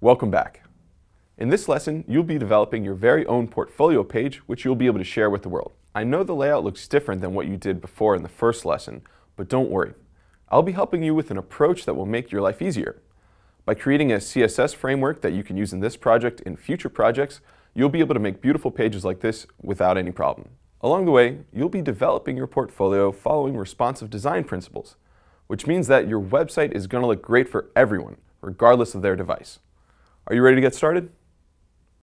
Welcome back. In this lesson, you'll be developing your very own portfolio page, which you'll be able to share with the world. I know the layout looks different than what you did before in the first lesson, but don't worry. I'll be helping you with an approach that will make your life easier. By creating a CSS framework that you can use in this project and future projects, you'll be able to make beautiful pages like this without any problem. Along the way, you'll be developing your portfolio following responsive design principles, which means that your website is going to look great for everyone, regardless of their device. Are you ready to get started?